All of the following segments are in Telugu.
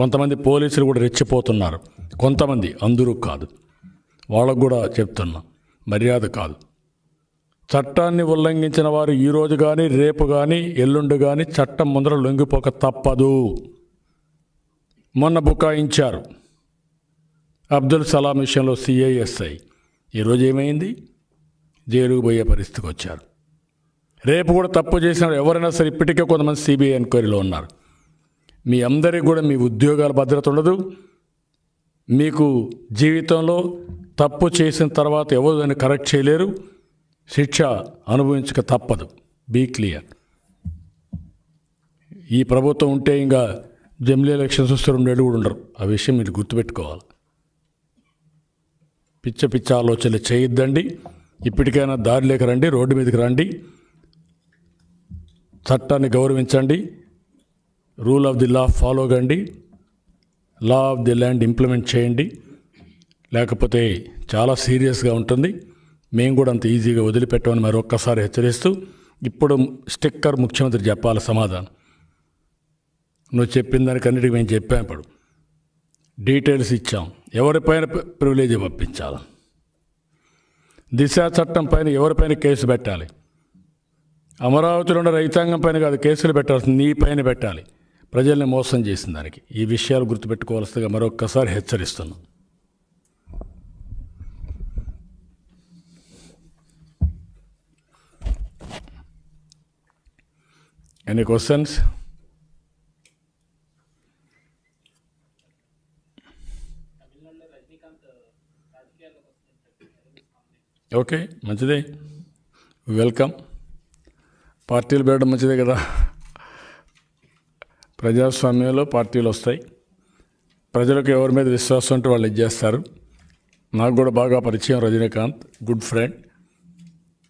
కొంతమంది పోలీసులు కూడా రెచ్చిపోతున్నారు కొంతమంది అందరూ కాదు వాళ్ళకు కూడా చెప్తున్నా మర్యాద కాదు చట్టాన్ని ఉల్లంఘించిన వారు ఈరోజు కానీ రేపు కానీ ఎల్లుండి కానీ చట్టం ముందర లొంగిపోక తప్పదు మొన్న బుకాయించారు అబ్దుల్ సలాం విషయంలో సిఐఎస్ఐ ఈరోజు ఏమైంది జైలుకు పోయే పరిస్థితికి వచ్చారు రేపు కూడా తప్పు చేసిన ఎవరైనా సరే ఇప్పటికే కొంతమంది సిబిఐ ఎంక్వైరీలో ఉన్నారు మీ అందరికీ కూడా మీ ఉద్యోగాల భద్రత ఉండదు మీకు జీవితంలో తప్పు చేసిన తర్వాత ఎవరు దాన్ని కరెక్ట్ చేయలేరు శిక్ష అనుభవించక తప్పదు బీ క్లియర్ ఈ ప్రభుత్వం ఉంటే ఇంకా జమిలీ ఎలక్షన్స్ వస్తే రెండేళ్ళు కూడా ఉండరు ఆ విషయం మీరు గుర్తుపెట్టుకోవాలి పిచ్చ పిచ్చ ఆలోచనలు చేయొద్దండి ఇప్పటికైనా దారిలోకి రండి రోడ్డు మీదకి రండి చట్టాన్ని గౌరవించండి rule of the law follow కండి law of the land implement చేయండి లేకపోతే చాలా సీరియస్గా ఉంటుంది మేము కూడా అంత ఈజీగా వదిలిపెట్టమని మరొక్కసారి హెచ్చరిస్తూ ఇప్పుడు స్టిక్కర్ ముఖ్యమంత్రి చెప్పాలి సమాధానం నువ్వు చెప్పిన అన్నిటికీ మేము చెప్పాం ఇప్పుడు డీటెయిల్స్ ఇచ్చాం ఎవరిపైన ప్రివిలేజ్ పంపించాలి దిశ చట్టం పైన ఎవరిపైన కేసు పెట్టాలి అమరావతిలో ఉన్న రైతాంగం పైన కాదు కేసులు పెట్టాల్సింది నీ పైన పెట్టాలి ప్రజల్ని మోసం చేసిన దానికి ఈ విషయాలు గుర్తుపెట్టుకోవాల్సిందిగా మరొక్కసారి హెచ్చరిస్తున్నాం ఎనీ క్వశ్చన్స్ ఓకే మంచిదే వెల్కమ్ పార్టీలు పెట్టడం మంచిదే కదా ప్రజాస్వామ్యంలో పార్టీలు వస్తాయి ప్రజలకు ఎవరి మీద విశ్వాసం అంటే వాళ్ళు చేస్తారు నాకు కూడా బాగా పరిచయం Rajinikanth good friend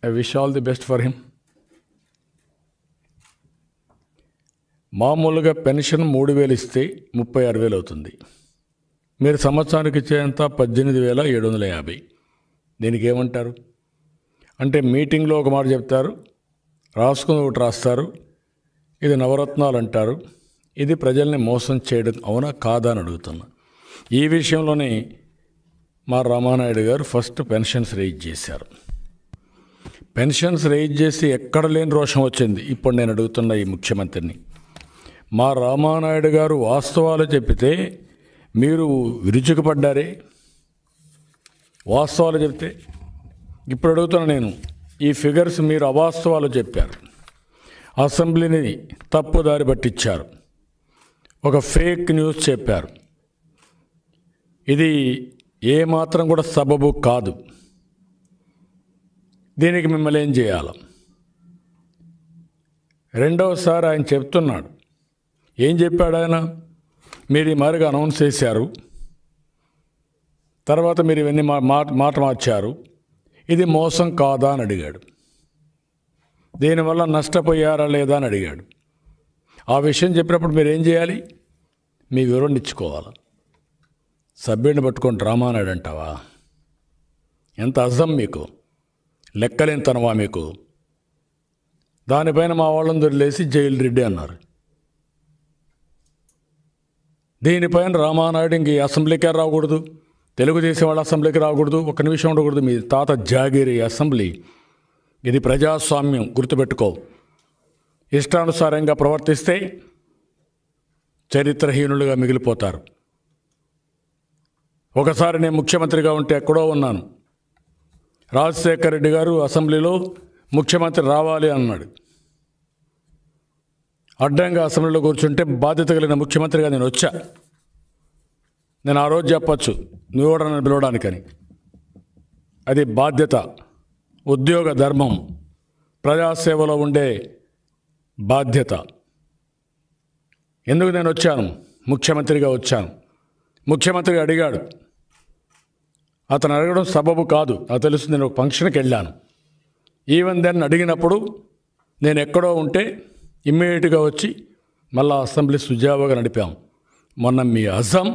I wish all the best for him మామూలుగా పెన్షన్ మూడు వేలు ఇస్తే ముప్పై ఆరు వేలు అవుతుంది మీరు సంవత్సరానికి ఇచ్చేంత పద్దెనిమిది వేల ఏడు వందల యాభై దీనికి ఏమంటారు అంటే మీటింగ్లో ఒక మాట చెప్తారు రాసుకుని ఒకటి రాస్తారు ఇది నవరత్నాలు అంటారు ఇది ప్రజల్ని మోసం చేయడం అవునా కాదా అని అడుగుతున్నా ఈ విషయంలోనే మా Ramanaidu garu first pensions raise చేశారు పెన్షన్స్ రేజ్ చేసి ఎక్కడ లేని రోషం వచ్చింది ఇప్పుడు నేను అడుగుతున్న ఈ ముఖ్యమంత్రిని మా రామానాయుడు గారు వాస్తవాలు చెప్పితే మీరు విరుచుకుపడ్డారే వాస్తవాలు చెప్తే ఇప్పుడు అడుగుతున్నా నేను ఈ ఫిగర్స్ మీరు అవాస్తవాలు చెప్పారు అసెంబ్లీని తప్పుదారి పట్టించారు ఒక ఫేక్ న్యూస్ చెప్పారు ఇది ఏమాత్రం కూడా సబబు కాదు దీనికి మిమ్మల్ని ఏం చేయాల రెండవసారి ఆయన చెప్తున్నాడు ఏం చెప్పాడు ఆయన మీరు ఈ మారుగా అనౌన్స్ చేశారు తర్వాత మీరు ఇవన్నీ మాట మాట మార్చారు ఇది మోసం కాదా అని అడిగాడు దీనివల్ల నష్టపోయారా లేదా అని అడిగాడు ఆ విషయం చెప్పినప్పుడు మీరు ఏం చేయాలి మీ వివరణ ఇచ్చుకోవాలి సభ్యుడిని పట్టుకొని డ్రామా అన్నాడు అంటావా ఎంత అర్థం మీకు లెక్కలేని తనవా మీకు దానిపైన మా వాళ్ళందరూ లేచి జైలు రెడ్డి అన్నారు దీనిపైన రామానాయుడు ఇంక అసెంబ్లీకే రాకూడదు తెలుగుదేశం వాళ్ళ అసెంబ్లీకి రాకూడదు ఒక నిమిషం ఉండకూడదు మీ తాత జాగిరి అసెంబ్లీ ఇది ప్రజాస్వామ్యం గుర్తుపెట్టుకో ఇష్టానుసారంగా ప్రవర్తిస్తే చరిత్రహీనులుగా మిగిలిపోతారు ఒకసారి నేను ముఖ్యమంత్రిగా ఉంటే ఎక్కడో ఉన్నాను రాజశేఖర రెడ్డి గారు అసెంబ్లీలో ముఖ్యమంత్రి రావాలి అన్నాడు అడ్డంగా అసెంబ్లీలో కూర్చుంటే బాధ్యత కలిగిన ముఖ్యమంత్రిగా నేను వచ్చా నేను ఆ రోజు చెప్పచ్చు నువ్వు కూడా నన్ను పిలవడానికని అది బాధ్యత ఉద్యోగ ధర్మం ప్రజాసేవలో ఉండే బాధ్యత ఎందుకు నేను వచ్చాను ముఖ్యమంత్రిగా వచ్చాను ముఖ్యమంత్రి అడిగాడు అతను అడగడం సబబు కాదు అది తెలుసు నేను ఒక ఫంక్షన్కి వెళ్ళాను ఈవెన్ దెన్ అడిగినప్పుడు నేను ఎక్కడో ఉంటే ఇమ్మీడియట్గా వచ్చి మళ్ళా అసెంబ్లీ సుజావుగా నడిపాము మొన్న మీ అసం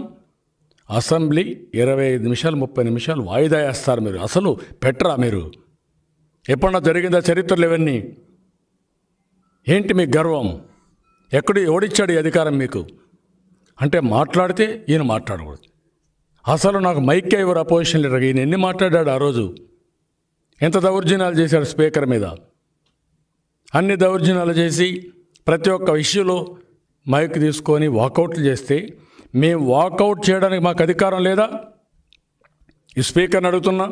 అసెంబ్లీ ఇరవై ఐదు నిమిషాలు ముప్పై నిమిషాలు వాయిదా వేస్తారు మీరు అసలు పెట్టరా మీరు ఎప్పుడన్నా జరిగిందా చరిత్రలు ఇవన్నీ ఏంటి మీ గర్వం ఎక్కడ ఎవడిచ్చాడు ఈ అధికారం మీకు అంటే మాట్లాడితే ఈయన మాట్లాడకూడదు అసలు నాకు మైకే ఎవరు అపోజిషన్ లీడర్ ఈయన ఎన్ని మాట్లాడాడు ఆ రోజు ఎంత దౌర్జన్యాలు చేశాడు స్పీకర్ మీద అన్ని దౌర్జన్యాలు చేసి ప్రతి ఒక్క ఇష్యూలో మైక్ తీసుకొని వాకౌట్లు చేస్తే మేము వాకౌట్ చేయడానికి మాకు అధికారం లేదా ఈ స్పీకర్ని అడుగుతున్నా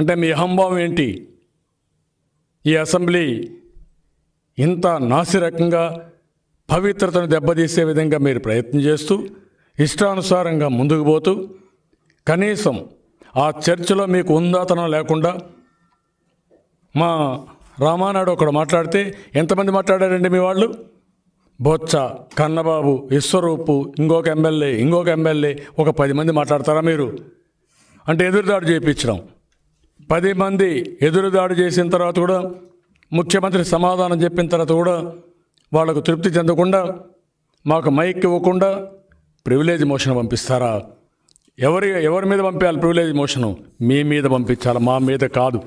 అంటే మీ అహంభావం ఏంటి ఈ అసెంబ్లీ ఇంత నాసిరకంగా పవిత్రతను దెబ్బతీసే విధంగా మీరు ప్రయత్నం చేస్తూ ఇష్టానుసారంగా ముందుకు పోతూ కనీసం ఆ చర్చిలో మీకు ఉందాతనం లేకుండా మా రామానాడు ఒకడు మాట్లాడితే ఎంతమంది మాట్లాడారండి మీ వాళ్ళు బొచ్చ కన్నబాబు విశ్వరూపు ఇంకొక ఎమ్మెల్యే ఇంకొక ఎమ్మెల్యే ఒక పది మంది మాట్లాడతారా మీరు అంటే ఎదురుదాడు చేయించడం పది మంది ఎదురుదాడి చేసిన తర్వాత కూడా ముఖ్యమంత్రి సమాధానం చెప్పిన తర్వాత కూడా వాళ్లకు తృప్తి చెందకుండా మాకు మైక్ ఇవ్వకుండా ప్రివిలేజ్ మోషన్ పంపిస్తారా ఎవరి ఎవరి మీద పంపించాలి ప్రివిలేజ్ మోషను మీ మీద పంపించాలి మా మీద కాదు